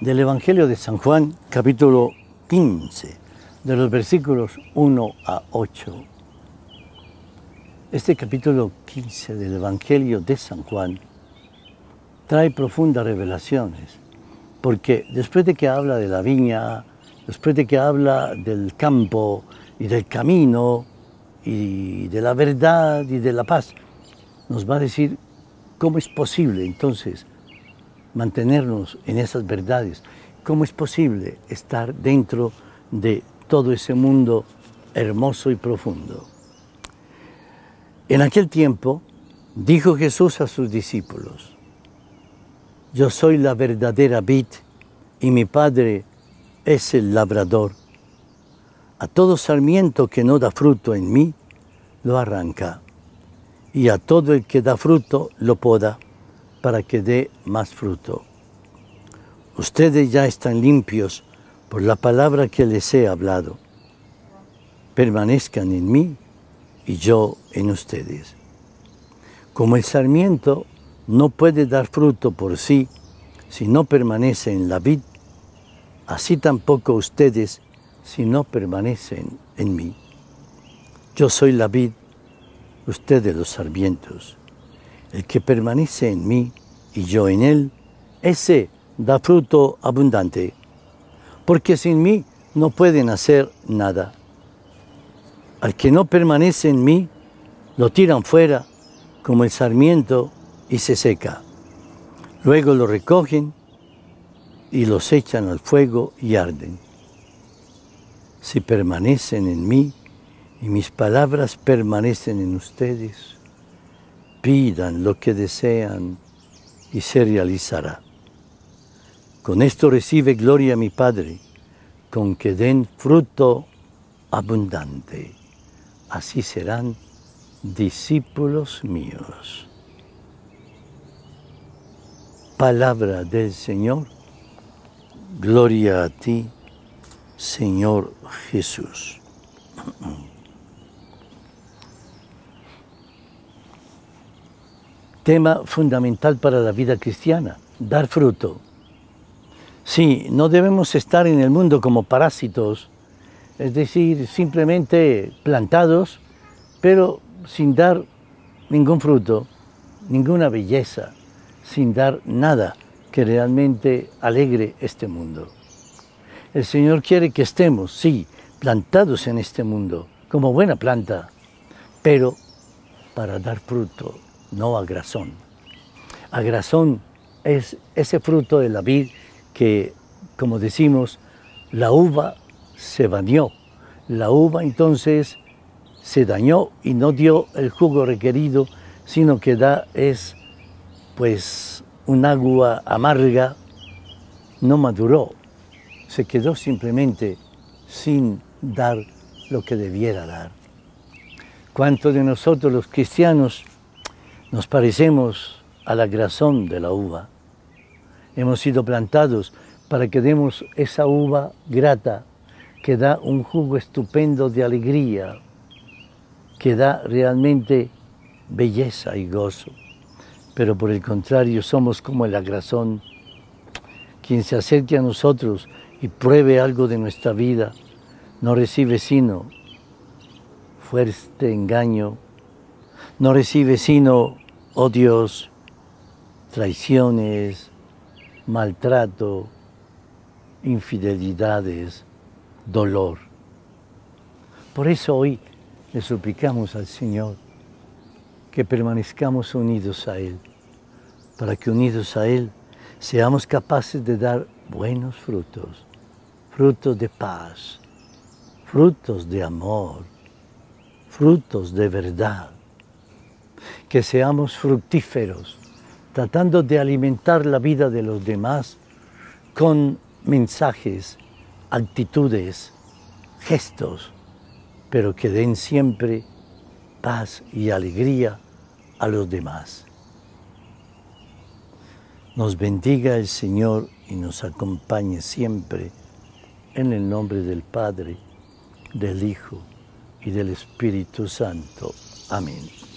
del Evangelio de San Juan, capítulo 15, de los versículos 1 a 8. Este capítulo 15 del Evangelio de San Juan trae profundas revelaciones, porque después de que habla de la viña, después de que habla del campo y del camino y de la verdad y de la paz, nos va a decir cómo es posible entonces mantenernos en esas verdades. ¿Cómo es posible estar dentro de todo ese mundo hermoso y profundo? En aquel tiempo dijo Jesús a sus discípulos, yo soy la verdadera vid y mi Padre es el labrador. A todo sarmiento que no da fruto en mí, lo arranca, y a todo el que da fruto, lo poda para que dé más fruto. Ustedes ya están limpios por la palabra que les he hablado. Permanezcan en mí y yo en ustedes. Como el sarmiento no puede dar fruto por sí si no permanece en la vid, así tampoco ustedes si no permanecen en mí. Yo soy la vid, ustedes los sarmientos. El que permanece en mí y yo en él, ese da fruto abundante, porque sin mí no pueden hacer nada. Al que no permanece en mí, lo tiran fuera como el sarmiento y se seca. Luego lo recogen y los echan al fuego y arden. Si permanecen en mí y mis palabras permanecen en ustedes, pidan lo que desean y se realizará. Con esto recibe gloria mi Padre, con que den fruto abundante. Así serán discípulos míos. Palabra del Señor, gloria a ti, Señor Jesús. tema fundamental para la vida cristiana, dar fruto. Sí, no debemos estar en el mundo como parásitos, es decir, simplemente plantados, pero sin dar ningún fruto, ninguna belleza, sin dar nada que realmente alegre este mundo. El Señor quiere que estemos, sí, plantados en este mundo, como buena planta, pero para dar fruto no a grasón. A grasón es ese fruto de la vid que, como decimos, la uva se bañó. La uva entonces se dañó y no dio el jugo requerido, sino que da es pues un agua amarga, no maduró, se quedó simplemente sin dar lo que debiera dar. ¿Cuántos de nosotros los cristianos nos parecemos a la grazón de la uva. Hemos sido plantados para que demos esa uva grata que da un jugo estupendo de alegría, que da realmente belleza y gozo. Pero por el contrario, somos como el agrazón. Quien se acerque a nosotros y pruebe algo de nuestra vida, no recibe sino fuerte engaño, no recibe sino odios, oh traiciones, maltrato, infidelidades, dolor. Por eso hoy le suplicamos al Señor que permanezcamos unidos a Él, para que unidos a Él seamos capaces de dar buenos frutos, frutos de paz, frutos de amor, frutos de verdad que seamos fructíferos, tratando de alimentar la vida de los demás con mensajes, actitudes, gestos, pero que den siempre paz y alegría a los demás. Nos bendiga el Señor y nos acompañe siempre en el nombre del Padre, del Hijo y del Espíritu Santo. Amén.